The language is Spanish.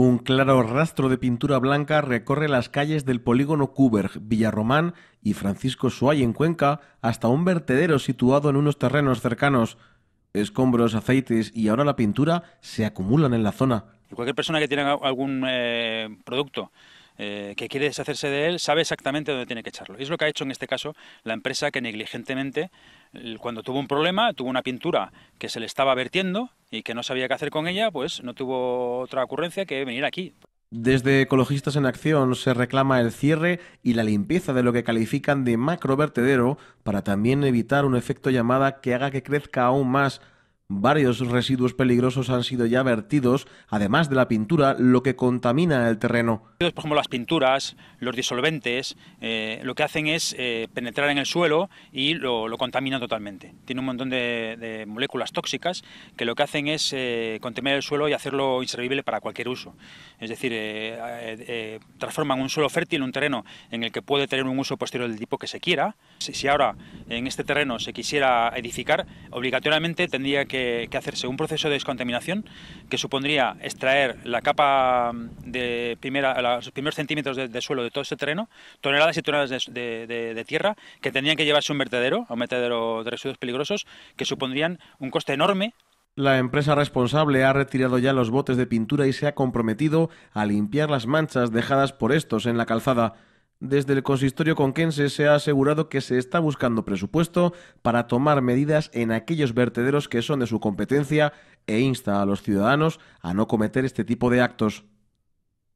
Un claro rastro de pintura blanca recorre las calles del polígono Kuberg, Villaromán y Francisco Suárez en Cuenca hasta un vertedero situado en unos terrenos cercanos. Escombros, aceites y ahora la pintura se acumulan en la zona. Cualquier persona que tiene algún eh, producto eh, que quiere deshacerse de él sabe exactamente dónde tiene que echarlo. Y es lo que ha hecho en este caso la empresa que negligentemente cuando tuvo un problema, tuvo una pintura que se le estaba vertiendo y que no sabía qué hacer con ella, pues no tuvo otra ocurrencia que venir aquí. Desde Ecologistas en Acción se reclama el cierre y la limpieza de lo que califican de macro vertedero para también evitar un efecto llamada que haga que crezca aún más. Varios residuos peligrosos han sido ya vertidos, además de la pintura, lo que contamina el terreno. Por ejemplo, las pinturas, los disolventes, eh, lo que hacen es eh, penetrar en el suelo y lo, lo, contaminan totalmente. Tiene un montón de, moléculas tóxicas que lo que hacen es contener eh, contaminar el suelo y hacerlo inservible para cualquier uso. Es decir, transforman un suelo fértil, un terreno en el que puede tener un uso posterior del tipo que se quiera. Si, ahora en este terreno se quisiera edificar, obligatoriamente tendría que, hacerse un proceso de descontaminación que supondría extraer la capa mm, de primera, los primeros centímetros de, suelo de todo ese terreno, toneladas y toneladas de, de, tierra que tendrían que llevarse a un vertedero, a un vertedero de residuos peligrosos, que supondrían un coste enorme la empresa responsable ha retirado ya los botes de pintura y se ha comprometido a limpiar las manchas dejadas por estos en la calzada. Desde el consistorio conquense se ha asegurado que se está buscando presupuesto para tomar medidas en aquellos vertederos que son de su competencia e insta a los ciudadanos a no cometer este tipo de actos.